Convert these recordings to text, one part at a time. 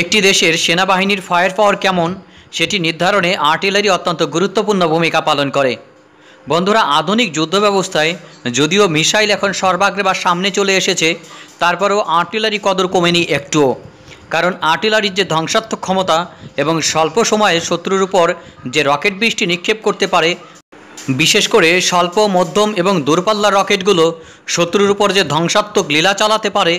একটি দেশের সেনাবাহিনীর ফায়ার পাওয়ার কেমন সেটি নির্ধারণে আর্টিলারি অত্যন্ত গুরুত্বপূর্ণ ভূমিকা পালন করে বন্ধুরা আধুনিক যুদ্ধ ব্যবস্থায় যদিও মিসাইল এখন সর্বাগ্রে বা সামনে চলে এসেছে তারপরেও আর্টিলারি কদর কমেনি একটুও কারণ আর্টিলারির যে ধ্বংসাত্মক ক্ষমতা এবং স্বল্প সময়ে শত্রুর উপর যে রকেট বৃষ্টি নিক্ষেপ করতে পারে বিশেষ করে স্বল্প মধ্যম এবং দূরপাল্লার রকেটগুলো শত্রুর উপর যে ধ্বংসাত্মক লীলা চালাতে পারে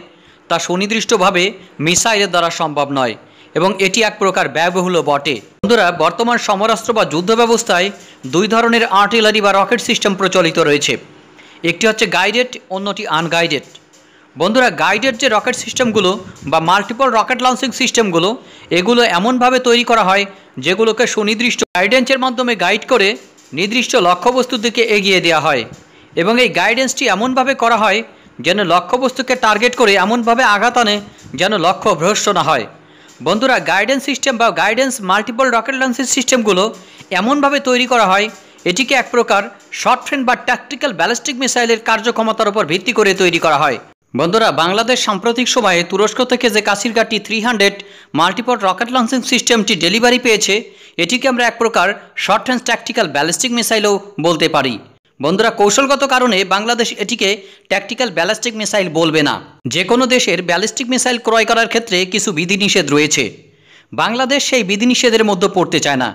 তা সুনির্দিষ্টভাবে মিসাইলের দ্বারা সম্ভব নয় এবং এটি এক প্রকার ব্যয়বহুলও বটে বন্ধুরা বর্তমান সমরাস্ত্র বা যুদ্ধ ব্যবস্থায় দুই ধরনের আর্টিলারি বা রকেট সিস্টেম প্রচলিত রয়েছে একটি হচ্ছে গাইডেড অন্যটি আনগাইডেড বন্ধুরা গাইডেড যে রকেট সিস্টেমগুলো বা মাল্টিপল রকেট লঞ্চিং সিস্টেমগুলো এগুলো এমনভাবে তৈরি করা হয় যেগুলোকে সুনির্দিষ্ট গাইডেন্সের মাধ্যমে গাইড করে নির্দিষ্ট লক্ষ্যবস্তুর দিকে এগিয়ে দেওয়া হয় এবং এই গাইডেন্সটি এমনভাবে করা হয় যেন লক্ষ্যবস্তুকে টার্গেট করে এমনভাবে আঘাত আনে যেন লক্ষ্য ভ্রষ্ট না হয় বন্ধুরা গাইডেন্স সিস্টেম বা গাইডেন্স মাল্টিপল রকেট লঞ্চের সিস্টেমগুলো এমনভাবে তৈরি করা হয় এটিকে এক প্রকার শর্ট ফ্রেন বা ট্যাকটিক্যাল ব্যালিস্টিক মিসাইলের কার্যক্ষমতার উপর ভিত্তি করে তৈরি করা হয় বন্ধুরা বাংলাদেশ সাম্প্রতিক সময়ে তুরস্ক থেকে যে কাশিরঘাটি three hundred multiple rocket launching সিস্টেমটি ডেলিভারি পেয়েছে এটিকে আমরা এক প্রকার শর্ট ফ্রেন্স ট্যাকটিক্যাল ব্যালিস্টিক মিসাইলও বলতে পারি বন্ধুরা কৌশলগত কারণে বাংলাদেশ এটিকে ট্যাকটিক্যাল ব্যালিস্টিক মিসাইল বলবে না যে কোনো দেশের ব্যালিস্টিক মিসাইল ক্রয় করার ক্ষেত্রে কিছু বিধিনিষেধ রয়েছে বাংলাদেশ সেই বিধিনিষেধের মধ্যে পড়তে চায় না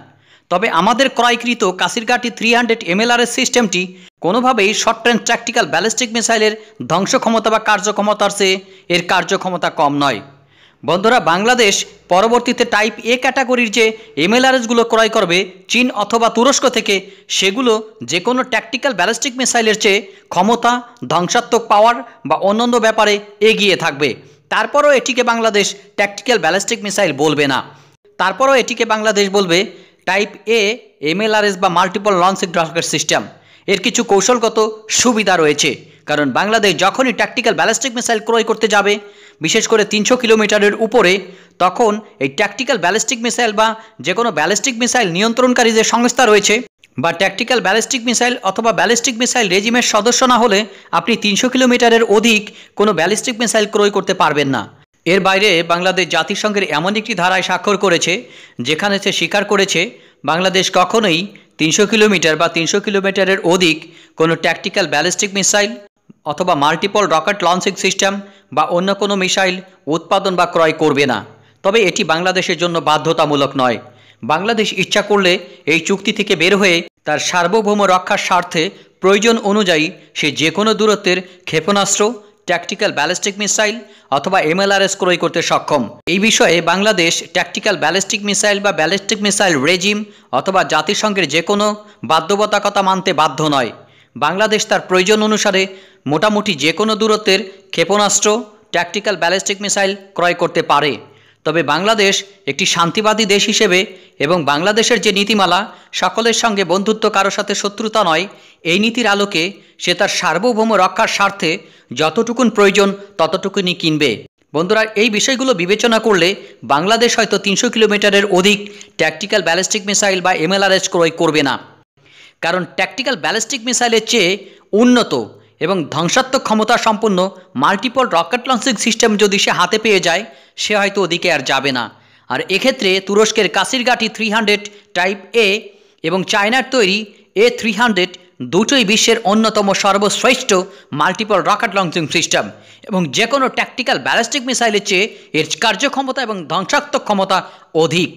তবে আমাদের ক্রয়কৃত কাশিরঘাটি থ্রি হান্ড্রেড এমএলআরএস সিস্টেমটি কোনোভাবেই শর্ট রেঞ্জ ট্র্যাকটিক্যাল ব্যালিস্টিক মিসাইলের ধ্বংস ক্ষমতা বা কার্যক্ষমতার চেয়ে এর কার্যক্ষমতা কম নয় বন্ধুরা বাংলাদেশ পরবর্তীতে টাইপ এ ক্যাটাগরির যে এমএলআরএসগুলো ক্রয় করবে চীন অথবা তুরস্ক থেকে সেগুলো যে কোনো ট্যাকটিক্যাল ব্যালিস্টিক মিসাইলের চেয়ে ক্ষমতা ধ্বংসাত্মক পাওয়ার বা অন্যান্য ব্যাপারে এগিয়ে থাকবে তারপরও এটিকে বাংলাদেশ ট্যাকটিক্যাল ব্যালিস্টিক মিসাইল বলবে না তারপরও এটিকে বাংলাদেশ বলবে টাইপ এ এমএলআরএস বা মাল্টিপল লঞ্চ রকেট সিস্টেম এর কিছু কৌশলগত সুবিধা রয়েছে কারণ বাংলাদেশ যখনই ট্যাকটিক্যাল ব্যালিস্টিক মিসাইল ক্রয় করতে যাবে বিশেষ করে তিনশো কিলোমিটারের উপরে তখন এই ট্যাকটিক্যাল ব্যালিস্টিক মিসাইল বা যে কোনো ব্যালিস্টিক মিসাইল নিয়ন্ত্রণকারী যে সংস্থা রয়েছে বা ট্যাকটিক্যাল ব্যালিস্টিক মিসাইল অথবা ব্যালিস্টিক মিসাইল রেজিমের সদস্য না হলে আপনি তিনশো কিলোমিটারের অধিক কোনো ব্যালিস্টিক মিসাইল ক্রয় করতে পারবেন না এর বাইরে বাংলাদেশ জাতিসংঘের এমন একটি ধারায় স্বাক্ষর করেছে যেখানে সে স্বীকার করেছে বাংলাদেশ কখনোই তিনশো কিলোমিটার বা তিনশো কিলোমিটারের অধিক কোনো ট্যাকটিক্যাল ব্যালিস্টিক মিসাইল অথবা মাল্টিপল রকেট লঞ্চিং সিস্টেম বা অন্য কোনো মিসাইল উৎপাদন বা ক্রয় করবে না তবে এটি বাংলাদেশের জন্য বাধ্যতামূলক নয় বাংলাদেশ ইচ্ছা করলে এই চুক্তি থেকে বের হয়ে তার সার্বভৌম রক্ষার স্বার্থে প্রয়োজন অনুযায়ী সে যে কোনো দূরত্বের ক্ষেপণাস্ত্র ট্যাকটিক্যাল ব্যালিস্টিক মিসাইল অথবা এমএলআরএস ক্রয় করতে সক্ষম এই বিষয়ে বাংলাদেশ ট্যাকটিক্যাল ব্যালিস্টিক মিসাইল বা ব্যালিস্টিক মিসাইল রেজিম অথবা জাতিসংঘের যে কোনো বাধ্যবাধকতা মানতে বাধ্য নয় বাংলাদেশ তার প্রয়োজন অনুসারে মোটামুটি যে কোনো দূরত্বের ক্ষেপণাস্ত্র ট্যাকটিক্যাল ব্যালিস্টিক মিসাইল ক্রয় করতে পারে তবে বাংলাদেশ একটি শান্তিবাদী দেশ হিসেবে এবং বাংলাদেশের যে নীতিমালা সকলের সঙ্গে বন্ধুত্ব কারো সাথে শত্রুতা নয় এই নীতির আলোকে সে তার সার্বভৌম রক্ষার স্বার্থে যতটুকুন প্রয়োজন ততটুকুনি কিনবে বন্ধুরা এই বিষয়গুলো বিবেচনা করলে বাংলাদেশ হয়তো তিনশো কিলোমিটারের অধিক ট্যাকটিক্যাল ব্যালিস্টিক মিসাইল বা এমএলআরএস ক্রয় করবে না কারণ ট্যাকটিক্যাল ব্যালিস্টিক মিসাইলের চেয়ে উন্নত এবং ধ্বংসাত্মক ক্ষমতা সম্পন্ন মাল্টিপল রকেট লঞ্চিং সিস্টেম যদি সে হাতে পেয়ে যায় সে হয়তো ওদিকে আর যাবে না আর এক্ষেত্রে তুরস্কের কাশিরগাটি থ্রি হান্ড্রেড টাইপ এ এবং চায়নার তৈরি এ থ্রি হান্ড্রেড দুটোই বিশ্বের অন্যতম সর্বশ্রেষ্ঠ মাল্টিপল রকেট লঞ্চিং সিস্টেম এবং যে কোনো ট্যাকটিক্যাল ব্যালিস্টিক মিসাইলের চেয়ে এর কার্যক্ষমতা এবং ধ্বংসাত্মক ক্ষমতা অধিক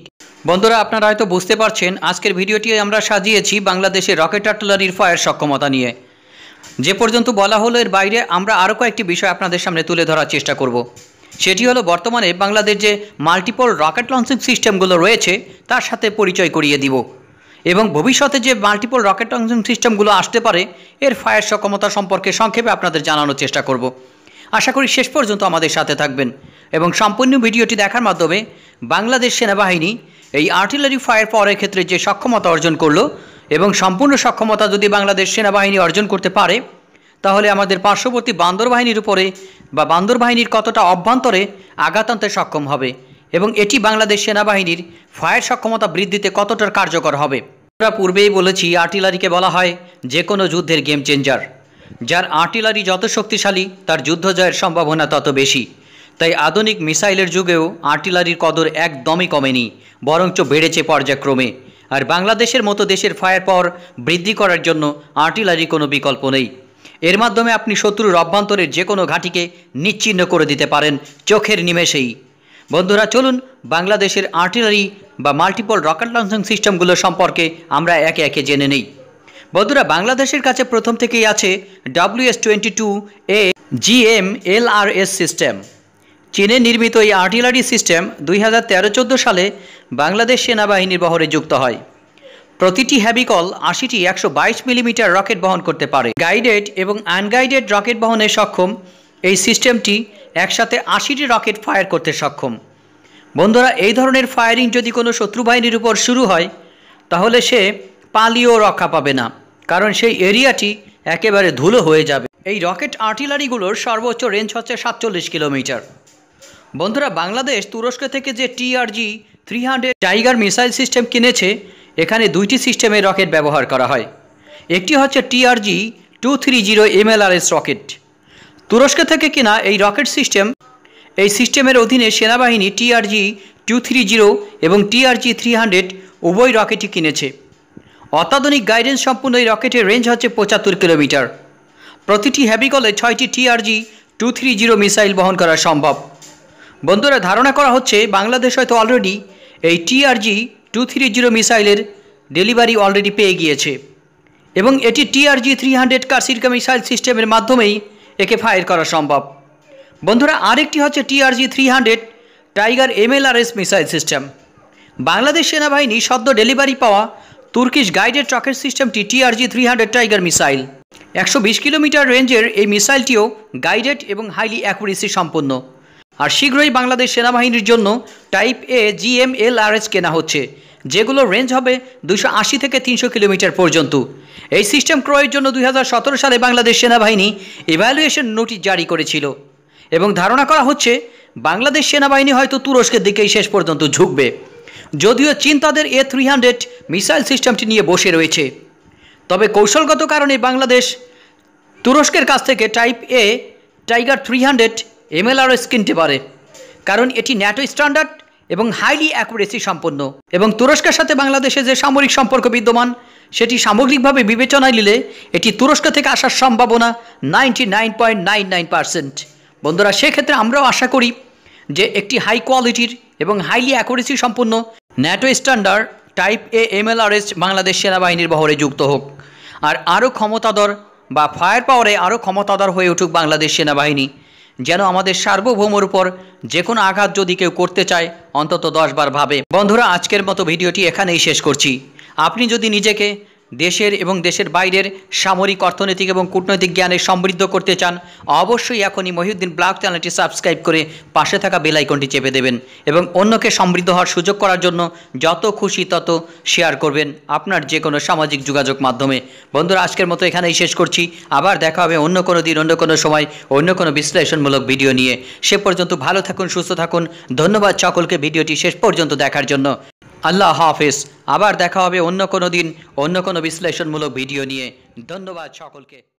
বন্ধুরা আপনারা হয়তো বুঝতে পারছেন আজকের ভিডিওটি আমরা সাজিয়েছি বাংলাদেশের রকেট আর্টিলারির ফায়ার সক্ষমতা নিয়ে যে পর্যন্ত বলা হলো এর বাইরে আমরা আরও কয়েকটি বিষয় আপনাদের সামনে তুলে ধরার চেষ্টা করব সেটি হলো বর্তমানে বাংলাদেশ যে মাল্টিপল রকেট লঞ্চিং সিস্টেমগুলো রয়েছে তার সাথে পরিচয় করিয়ে দিব এবং ভবিষ্যতে যে মাল্টিপল রকেট লঞ্চিং সিস্টেমগুলো আসতে পারে এর ফায়ার সক্ষমতা সম্পর্কে সংক্ষেপে আপনাদের জানানোর চেষ্টা করব আশা করি শেষ পর্যন্ত আমাদের সাথে থাকবেন এবং সম্পূর্ণ ভিডিওটি দেখার মাধ্যমে বাংলাদেশ সেনাবাহিনী এই আর্টিলারি ফায়ার পাওয়ারের ক্ষেত্রে যে সক্ষমতা অর্জন করলো এবং সম্পূর্ণ সক্ষমতা যদি বাংলাদেশ সেনাবাহিনী অর্জন করতে পারে তাহলে আমাদের পার্শ্ববর্তী বান্দর বাহিনীর উপরে বা বান্দর বাহিনীর কতটা অভ্যন্তরে আঘাত আনতে সক্ষম হবে এবং এটি বাংলাদেশ সেনাবাহিনীর ফায়ার সক্ষমতা বৃদ্ধিতে কতটার কার্যকর হবে আমরা পূর্বেই বলেছি আর্টিলারিকে বলা হয় যে কোনো যুদ্ধের গেম চেঞ্জার যার আর্টিলারি যত শক্তিশালী তার যুদ্ধ জয়ের সম্ভাবনা তত বেশি তাই আধুনিক মিসাইলের যুগেও আর্টিলারির কদর একদমই কমেনি বরঞ্চ বেড়েছে পর্যায়ক্রমে আর বাংলাদেশের মতো দেশের ফায়ার পাওয়ার বৃদ্ধি করার জন্য আর্টিলারি কোনো বিকল্প নেই এর মাধ্যমে আপনি শত্রুর অভ্যন্তরের যে কোনো ঘাঁটিকে নিচ্ছিন্ন করে দিতে পারেন চোখের নিমেষেই বন্ধুরা চলুন বাংলাদেশের আর্টিলারি বা মাল্টিপল রকেট লঞ্চিং সিস্টেমগুলো সম্পর্কে আমরা একে একে জেনে নিই বন্ধুরা বাংলাদেশের কাছে প্রথম থেকেই আছে WS twenty two A GM LRS system চীনে নির্মিত এই আর্টিলারি সিস্টেম দুই হাজার তেরো সালে বাংলাদেশ সেনাবাহিনীর বহরে যুক্ত হয় প্রতিটি হ্যাবিকল আশিটি একশো বাইশ মিলিমিটার রকেট বহন করতে পারে গাইডেড এবং আনগাইডেড রকেট বহনে সক্ষম এই সিস্টেমটি একসাথে আশিটি রকেট ফায়ার করতে সক্ষম বন্ধুরা এই ধরনের ফায়ারিং যদি কোনো শত্রু বাহিনীর উপর শুরু হয় তাহলে সে পালিও রক্ষা পাবে না কারণ সেই এরিয়াটি একেবারে ধুলো হয়ে যাবে এই রকেট আর্টিলারিগুলোর সর্বোচ্চ রেঞ্জ হচ্ছে সাতচল্লিশ কিলোমিটার বন্ধুরা বাংলাদেশ তুরস্ক থেকে যে TRG three hundred tiger missile system কিনেছে এখানে দুইটি সিস্টেমে রকেট ব্যবহার করা হয় একটি হচ্ছে TRG two three zero MLRS rocket তুরস্ক থেকে কিনা এই রকেট সিস্টেম এই সিস্টেমের অধীনে সেনাবাহিনী টিআরজি টু থ্রি জিরো এবং টিআরজি থ্রি হান্ড্রেড উভয় রকেটই কিনেছে অত্যাধুনিক গাইডেন্স সম্পূর্ণ এই রকেটের রেঞ্জ হচ্ছে পঁচাত্তর কিলোমিটার প্রতিটি হ্যাবিকলে ছয়টি TRG two three zero missile বহন করা সম্ভব বন্ধুরা ধারণা করা হচ্ছে বাংলাদেশ হয়তো অলরেডি এই টিআরজি টু থ্রি জিরো মিসাইলের ডেলিভারি অলরেডি পেয়ে গিয়েছে এবং এটি টিআরজি থ্রি হান্ড্রেড কার্সিরকা মিসাইল সিস্টেমের মাধ্যমেই একে ফায়ার করা সম্ভব বন্ধুরা আরেকটি হচ্ছে TRG three hundred tiger MLRS missile system Bangladesh সেনাবাহিনী সদ্য ডেলিভারি পাওয়া তুর্কিশ গাইডেড ট্রাকের সিস্টেমটি TRG three hundred tiger missile একশো কিলোমিটার রেঞ্জের এই মিসাইলটিও গাইডেড এবং হাইলি অ্যাকুরেসি সম্পন্ন আর শীঘ্রই বাংলাদেশ সেনাবাহিনীর জন্য টাইপ এ জিএমএলআরএস কেনা হচ্ছে যেগুলো রেঞ্জ হবে দুশো আশি থেকে তিনশো কিলোমিটার পর্যন্ত এই সিস্টেম ক্রয়ের জন্য দুই সালে বাংলাদেশ সেনাবাহিনী ইভ্যালুয়েশন নোটিশ জারি করেছিল এবং ধারণা করা হচ্ছে বাংলাদেশ সেনাবাহিনী হয়তো তুরস্কের দিকেই শেষ পর্যন্ত ঝুঁকবে যদিও চীন তাদের এ থ্রি হান্ড্রেড মিসাইল সিস্টেমটি নিয়ে বসে রয়েছে তবে কৌশলগত কারণে বাংলাদেশ তুরস্কের কাছ থেকে type A tiger three hundred MLRS কিনতে পারে কারণ এটি ন্যাটো স্ট্যান্ডার্ড এবং হাইলি অ্যাকুরেসি সম্পন্ন এবং তুরস্কের সাথে বাংলাদেশে যে সামরিক সম্পর্ক বিদ্যমান সেটি সামগ্রিকভাবে বিবেচনায় নিলে এটি তুরস্ক থেকে আসার সম্ভাবনা ninety nine point nine nine percent বন্ধুরা সেক্ষেত্রে আমরাও আশা করি যে একটি হাই কোয়ালিটির এবং হাইলি অ্যাকুরেসি সম্পন্ন NATO standard type A MLRS Bangladesh সেনাবাহিনীর বহরে যুক্ত হোক আর আরও ক্ষমতাধর বা ফায়ার পাওয়ারে আরও ক্ষমতাধর হয়ে উঠুক বাংলাদেশ সেনাবাহিনী যেন আমাদের সার্বভৌমর উপর যে কোনো আঘাত যদি কেউ করতে চায় অন্তত দশবার ভাবে বন্ধুরা আজকের মতো ভিডিওটি এখানেই শেষ করছি আপনি যদি নিজেকে দেশের এবং দেশের বাইরের সামরিক অর্থনৈতিক এবং কূটনৈতিক জ্ঞানে সমৃদ্ধ করতে চান অবশ্যই এখনই মহিউদ্দিন ব্লগ চ্যানেলটি সাবস্ক্রাইব করে পাশে থাকা বেলাইকনটি চেপে দেবেন এবং অন্যকে সমৃদ্ধ হওয়ার সুযোগ করার জন্য যত খুশি তত শেয়ার করবেন আপনার যে কোনো সামাজিক যোগাযোগ মাধ্যমে বন্ধুরা আজকের মতো এখানেই শেষ করছি আবার দেখা হবে অন্য কোনো দিন অন্য কোনো সময় অন্য কোনো বিশ্লেষণমূলক ভিডিও নিয়ে সে পর্যন্ত ভালো থাকুন সুস্থ থাকুন ধন্যবাদ সকলকে ভিডিওটি শেষ পর্যন্ত দেখার জন্য আল্লাহ হাফিজ আবার দেখা হবে অন্য কোনো দিন অন্য কোনো বিশ্লেষণমূলক ভিডিও নিয়ে ধন্যবাদ সকলকে